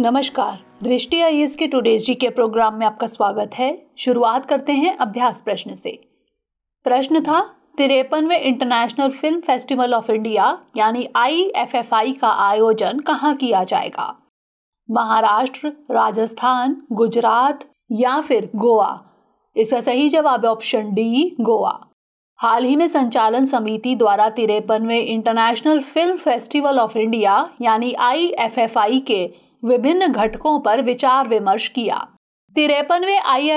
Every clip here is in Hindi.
नमस्कार दृष्टि आई के टुडे जी के प्रोग्राम में आपका स्वागत है शुरुआत करते हैं अभ्यास प्रश्न से प्रश्न था तिरपनवे international film festival of India यानी आई का आयोजन कहाँ किया जाएगा महाराष्ट्र राजस्थान गुजरात या फिर गोवा इसका सही जवाब ऑप्शन डी गोवा हाल ही में संचालन समिति द्वारा तिरपनवे international film festival of India यानी आई के विभिन्न घटकों पर विचार विमर्श किया तिरपनवे आई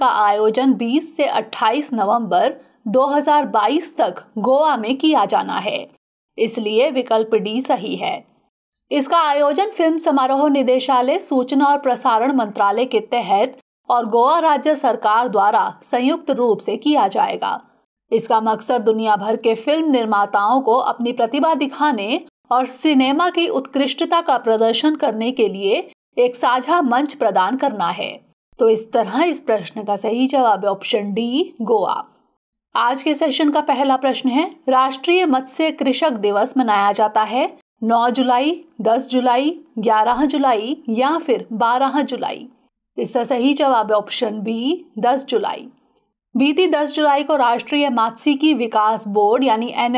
का आयोजन 20 से 28 नवंबर 2022 तक गोवा में किया जाना है इसलिए विकल्प डी सही है इसका आयोजन फिल्म समारोह निदेशालय सूचना और प्रसारण मंत्रालय के तहत और गोवा राज्य सरकार द्वारा संयुक्त रूप से किया जाएगा इसका मकसद दुनिया भर के फिल्म निर्माताओं को अपनी प्रतिभा दिखाने और सिनेमा की उत्कृष्टता का प्रदर्शन करने के लिए एक साझा मंच प्रदान करना है तो इस तरह इस प्रश्न का सही जवाब है ऑप्शन डी गोवा आज के सेशन का पहला प्रश्न है राष्ट्रीय मत्स्य कृषक दिवस मनाया जाता है 9 जुलाई 10 जुलाई 11 जुलाई या फिर 12 जुलाई इसका सही जवाब है ऑप्शन बी 10 जुलाई बीती 10 जुलाई को राष्ट्रीय मात्स्यिकी विकास बोर्ड यानी एन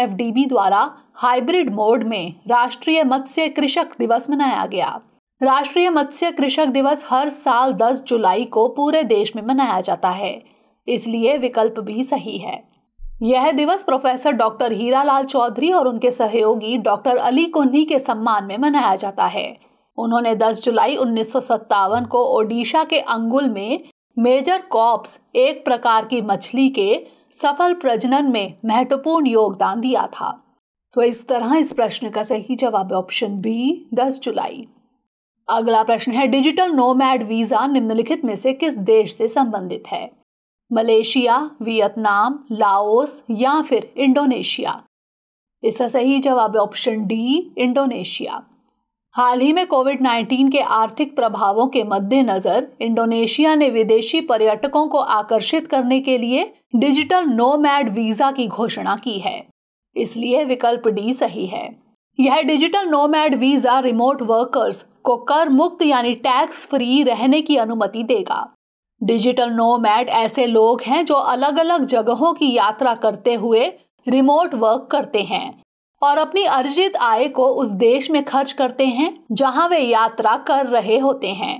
द्वारा हाइब्रिड मोड में राष्ट्रीय मत्स्य कृषक दिवस मनाया गया राष्ट्रीय मत्स्य कृषक दिवस हर साल 10 जुलाई को पूरे देश में मनाया जाता है इसलिए विकल्प भी सही है यह दिवस प्रोफेसर डॉक्टर हीरालाल चौधरी और उनके सहयोगी डॉक्टर अली कोहनी के सम्मान में मनाया जाता है उन्होंने 10 जुलाई उन्नीस को ओडिशा के अंगुल में मेजर कॉप्स एक प्रकार की मछली के सफल प्रजनन में महत्वपूर्ण योगदान दिया था तो इस तरह इस प्रश्न का सही जवाब ऑप्शन बी 10 जुलाई अगला प्रश्न है डिजिटल नोमैड वीजा निम्नलिखित में से किस देश से संबंधित है मलेशिया वियतनाम लाओस या फिर इंडोनेशिया इसका सही जवाब ऑप्शन डी इंडोनेशिया हाल ही में कोविड 19 के आर्थिक प्रभावों के मद्देनजर इंडोनेशिया ने विदेशी पर्यटकों को आकर्षित करने के लिए डिजिटल मैड वीजा की घोषणा की है इसलिए विकल्प डी सही है यह digital nomad visa remote workers को कर मुक्त यानी टैक्स फ्री रहने की अनुमति देगा डिजिटल मैड ऐसे लोग हैं जो अलग अलग जगहों की यात्रा करते हुए रिमोट वर्क करते हैं और अपनी अर्जित आय को उस देश में खर्च करते हैं जहां वे यात्रा कर रहे होते हैं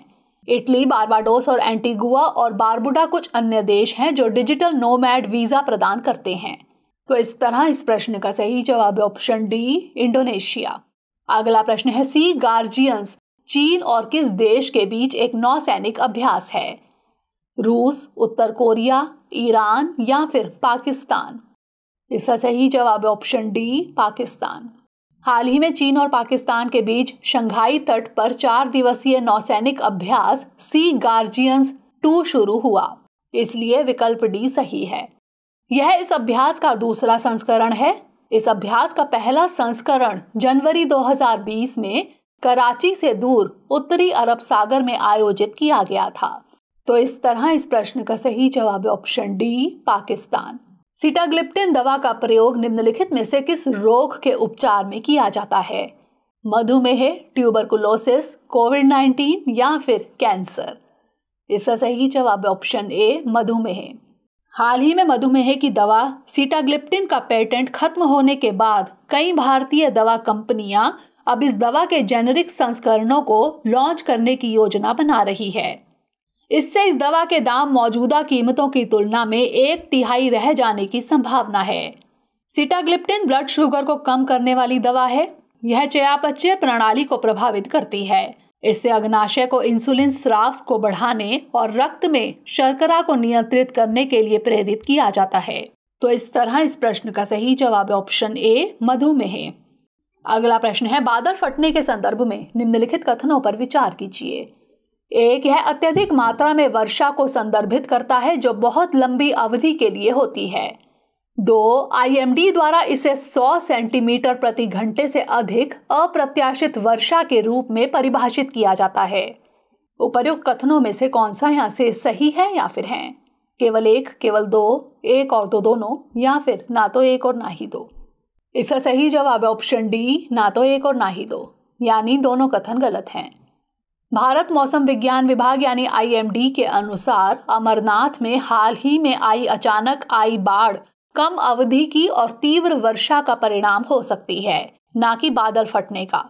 इटली बारबाडोस और एंटीगुआ और बारबुडा कुछ अन्य देश हैं जो डिजिटल नोमैड वीज़ा प्रदान करते हैं तो इस तरह इस प्रश्न का सही जवाब है ऑप्शन डी इंडोनेशिया अगला प्रश्न है सी गार्जियंस चीन और किस देश के बीच एक नौसैनिक अभ्यास है रूस उत्तर कोरिया ईरान या फिर पाकिस्तान इसका सही जवाब है ऑप्शन डी पाकिस्तान हाल ही में चीन और पाकिस्तान के बीच शंघाई तट पर चार दिवसीय नौसैनिक अभ्यास सी गार्जियंस टू शुरू हुआ इसलिए विकल्प डी सही है यह इस अभ्यास का दूसरा संस्करण है इस अभ्यास का पहला संस्करण जनवरी 2020 में कराची से दूर उत्तरी अरब सागर में आयोजित किया गया था तो इस तरह इस प्रश्न का सही जवाब ऑप्शन डी पाकिस्तान सीटाग्लिप्टिन दवा का प्रयोग निम्नलिखित में से किस रोग के उपचार में किया जाता है मधुमेह ट्यूबरकुलोसिस कोविड 19 या फिर कैंसर इसका सही जवाब ऑप्शन ए मधुमेह हाल ही में मधुमेह की दवा सीटाग्लिप्टिन का पेटेंट खत्म होने के बाद कई भारतीय दवा कंपनियां अब इस दवा के जेनेरिक संस्करणों को लॉन्च करने की योजना बना रही है इससे इस दवा के दाम मौजूदा कीमतों की तुलना में एक तिहाई रह जाने की संभावना है सिटाग्लिप्टिन ब्लड शुगर को कम करने वाली दवा है यह चयापचय प्रणाली को प्रभावित करती है इससे अग्नाशय को इंसुलिन स्राव को बढ़ाने और रक्त में शर्करा को नियंत्रित करने के लिए प्रेरित किया जाता है तो इस तरह इस प्रश्न का सही जवाब ऑप्शन ए मधुमेह अगला प्रश्न है बादल फटने के संदर्भ में निम्नलिखित कथनों पर विचार कीजिए एक यह अत्यधिक मात्रा में वर्षा को संदर्भित करता है जो बहुत लंबी अवधि के लिए होती है दो आईएमडी द्वारा इसे 100 सेंटीमीटर प्रति घंटे से अधिक अप्रत्याशित वर्षा के रूप में परिभाषित किया जाता है उपर्युक्त कथनों में से कौन सा यहाँ से सही है या फिर है केवल एक केवल दो एक और दो दोनों या फिर ना तो एक और ना ही दो इसका सही जवाब है ऑप्शन डी ना तो एक और ना ही दो यानी दोनों कथन गलत हैं भारत मौसम विज्ञान विभाग यानी आईएमडी के अनुसार अमरनाथ में हाल ही में आई अचानक आई बाढ़ कम अवधि की और तीव्र वर्षा का परिणाम हो सकती है ना कि बादल फटने का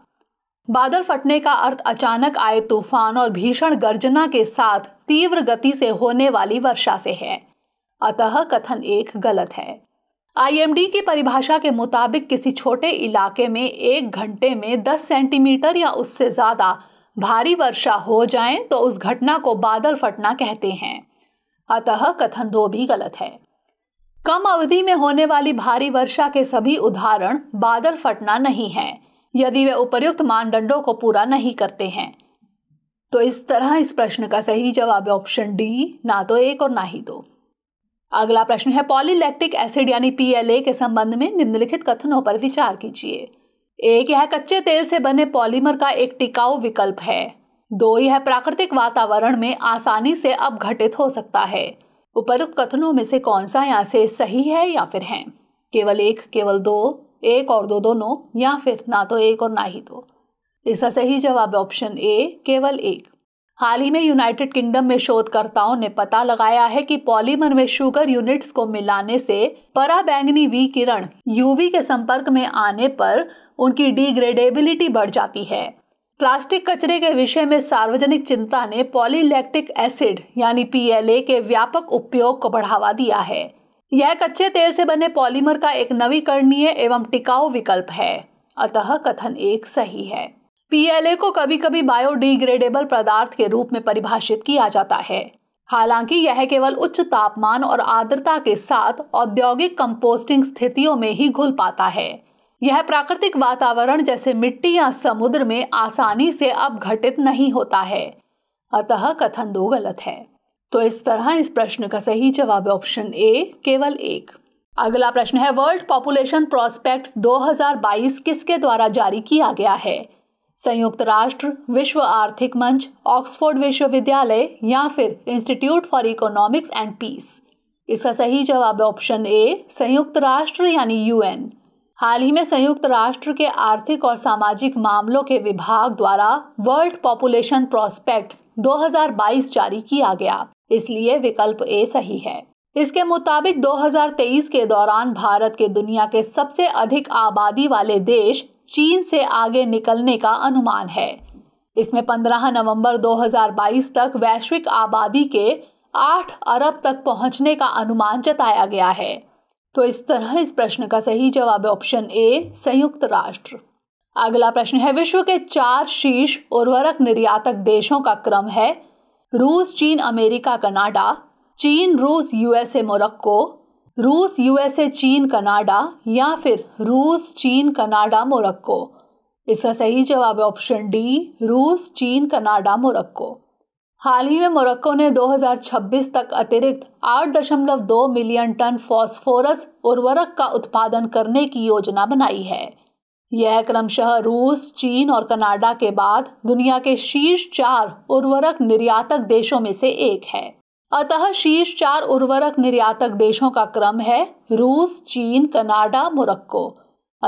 बादल फटने का अर्थ अचानक आए तूफान और भीषण गर्जना के साथ तीव्र गति से होने वाली वर्षा से है अतः कथन एक गलत है आईएमडी की परिभाषा के मुताबिक किसी छोटे इलाके में एक घंटे में 10 सेंटीमीटर या उससे ज़्यादा भारी वर्षा हो जाए तो उस घटना को बादल फटना कहते हैं अतः कथन दो भी गलत है कम अवधि में होने वाली भारी वर्षा के सभी उदाहरण बादल फटना नहीं है यदि वे उपयुक्त मानदंडों को पूरा नहीं करते हैं तो इस तरह इस प्रश्न का सही जवाब है ऑप्शन डी ना तो एक और ना ही दो अगला प्रश्न है पॉलीलैक्टिक एसिड यानी पीएलए के संबंध में निम्नलिखित कथनों पर विचार कीजिए एक यह कच्चे तेल से बने पॉलीमर का एक टिकाऊ विकल्प है दो यह प्राकृतिक वातावरण में आसानी से अपघटित हो सकता है उपरोक्त कथनों में से कौन सा यहाँ से सही है या फिर है केवल एक केवल दो एक और दो दोनों या फिर ना तो एक और ना ही दो इसका सही जवाब ऑप्शन ए केवल एक हाल ही में यूनाइटेड किंगडम में शोधकर्ताओं ने पता लगाया है कि पॉलीमर में शुगर यूनिट्स को मिलाने से पराबैंगनी वी किरण यूवी के संपर्क में आने पर उनकी डिग्रेडेबिलिटी बढ़ जाती है प्लास्टिक कचरे के विषय में सार्वजनिक चिंता ने पॉलीलैक्टिक एसिड यानी पीएलए के व्यापक उपयोग को बढ़ावा दिया है यह कच्चे तेल से बने पॉलीमर का एक नवीकरणीय एवं टिकाऊ विकल्प है अतः कथन एक सही है पीएलए को कभी कभी बायोडिग्रेडेबल पदार्थ के रूप में परिभाषित किया जाता है हालांकि यह केवल उच्च तापमान और आर्द्रता के साथ औद्योगिक कंपोस्टिंग स्थितियों में ही घुल पाता है यह प्राकृतिक वातावरण जैसे मिट्टी या समुद्र में आसानी से अपघटित नहीं होता है अतः कथन दो गलत है तो इस तरह इस प्रश्न का सही जवाब ऑप्शन ए केवल एक अगला प्रश्न है वर्ल्ड पॉपुलेशन प्रोस्पेक्ट्स 2022 किसके द्वारा जारी किया गया है संयुक्त राष्ट्र विश्व आर्थिक मंच ऑक्सफोर्ड विश्वविद्यालय या फिर institute for economics and peace इसका सही जवाब ऑप्शन ए संयुक्त राष्ट्र यानी यूएन हाल ही में संयुक्त राष्ट्र के आर्थिक और सामाजिक मामलों के विभाग द्वारा वर्ल्ड पॉपुलेशन प्रोस्पेक्ट्स 2022 जारी किया गया इसलिए विकल्प ए सही है इसके मुताबिक 2023 के दौरान भारत के दुनिया के सबसे अधिक आबादी वाले देश चीन से आगे निकलने का अनुमान है इसमें 15 नवंबर 2022 तक वैश्विक आबादी के 8 अरब तक पहुंचने का अनुमान जताया गया है तो इस तरह इस प्रश्न का सही जवाब है ऑप्शन ए संयुक्त राष्ट्र अगला प्रश्न है विश्व के चार शीर्ष उर्वरक निर्यातक देशों का क्रम है रूस चीन अमेरिका कनाडा चीन रूस यूएसए मोरक्को रूस यूएसए चीन कनाडा या फिर रूस चीन कनाडा मोरक्को इसका सही जवाब है ऑप्शन डी रूस चीन कनाडा मोरक्को हाल ही में मोरक्को ने 2026 तक अतिरिक्त 8.2 मिलियन टन फास्फोरस उर्वरक का उत्पादन करने की योजना बनाई है यह क्रमशः रूस चीन और कनाडा के बाद दुनिया के शीर्ष चार उर्वरक निर्यातक देशों में से एक है अतः शीर्ष चार उर्वरक निर्यातक देशों का क्रम है रूस चीन कनाडा मोरक्को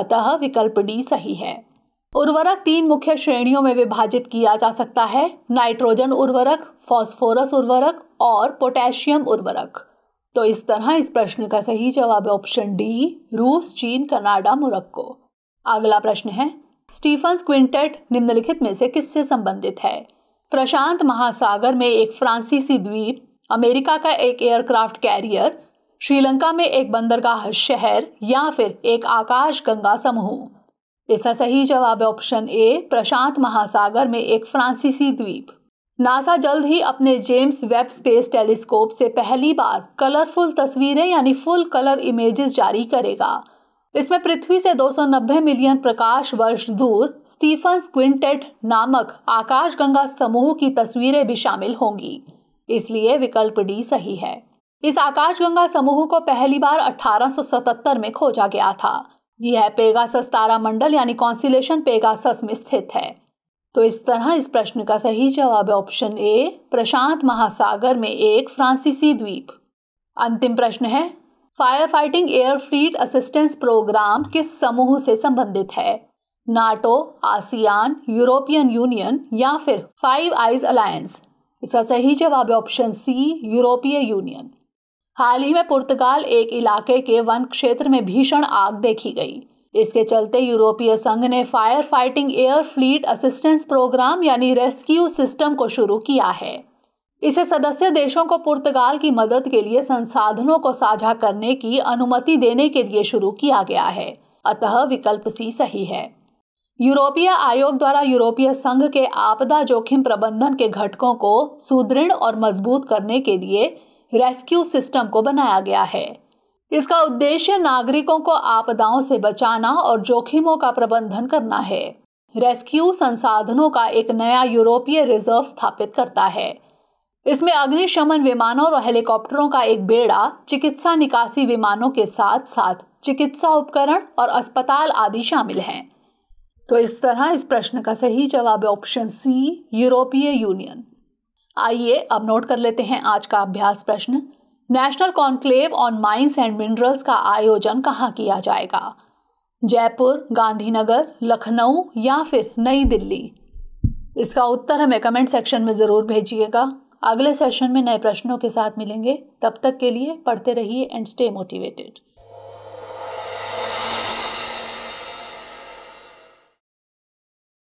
अतः विकल्प डी सही है उर्वरक तीन मुख्य श्रेणियों में विभाजित किया जा सकता है नाइट्रोजन उर्वरक फॉस्फोरस उर्वरक और पोटेशियम उर्वरक तो इस तरह इस प्रश्न का सही जवाब है ऑप्शन डी रूस चीन कनाडा मोरक्को अगला प्रश्न है स्टीफन क्विंटेट निम्नलिखित में से किससे संबंधित है प्रशांत महासागर में एक फ्रांसीसी द्वीप अमेरिका का एक एयरक्राफ्ट कैरियर श्रीलंका में एक बंदरगाह शहर या फिर एक आकाश गंगा समूह इसका सही जवाब है ऑप्शन ए प्रशांत महासागर में एक फ्रांसीसी द्वीप नासा जल्द ही अपने जेम्स वेब स्पेस टेलीस्कोप से पहली बार कलरफुल तस्वीरें यानी फुल कलर इमेजेस जारी करेगा इसमें पृथ्वी से 290 मिलियन प्रकाश वर्ष दूर स्टीफन क्विंटेट नामक आकाशगंगा समूह की तस्वीरें भी शामिल होंगी इसलिए विकल्प डी सही है इस आकाशगंगा समूह को पहली बार 1877 में खोजा गया था यह पेगासस तारामंडल यानी कॉन्सिलेशन पेगासस में स्थित है तो इस तरह इस प्रश्न का सही जवाब है ऑप्शन ए प्रशांत महासागर में एक फ्रांसीसी द्वीप अंतिम प्रश्न है fire fighting air fleet assistance programme किस समूह से संबंधित है नाटो आसियान यूरोपियन यूनियन या फिर फाइव आइज अलायंस इसका सही जवाब है ऑप्शन सी यूरोपीय यूनियन हाल ही में पुर्तगाल एक इलाके के वन क्षेत्र में भीषण आग देखी गई इसके चलते यूरोपीय संघ ने fire fighting air fleet assistance programme यानी रेस्क्यू सिस्टम को शुरू किया है इसे सदस्य देशों को पुर्तगाल की मदद के लिए संसाधनों को साझा करने की अनुमति देने के लिए शुरू किया गया है अतः विकल्प सी सही है यूरोपीय आयोग द्वारा यूरोपीय संघ के आपदा जोखिम प्रबंधन के घटकों को सुदृढ़ और मजबूत करने के लिए रेस्क्यू सिस्टम को बनाया गया है इसका उद्देश्य नागरिकों को आपदाओं से बचाना और जोखिमों का प्रबंधन करना है रेस्क्यू संसाधनों का एक नया यूरोपीय रिजर्व स्थापित करता है इसमें अग्निशमन विमानों और हेलीकॉप्टरों का एक बेड़ा चिकित्सा निकासी विमानों के साथ साथ चिकित्सा उपकरण और अस्पताल आदि शामिल हैं तो इस तरह इस प्रश्न का सही जवाब ऑप्शन सी यूरोपीय यूनियन आइए अब नोट कर लेते हैं आज का अभ्यास प्रश्न national conclave on mines and minerals का आयोजन कहाँ किया जाएगा जयपुर गांधीनगर लखनऊ या फिर नई दिल्ली इसका उत्तर हमें कमेंट सेक्शन में ज़रूर भेजिएगा अगले सेशन में नए प्रश्नों के साथ मिलेंगे तब तक के लिए पढ़ते रहिए एंड स्टे मोटिवेटेड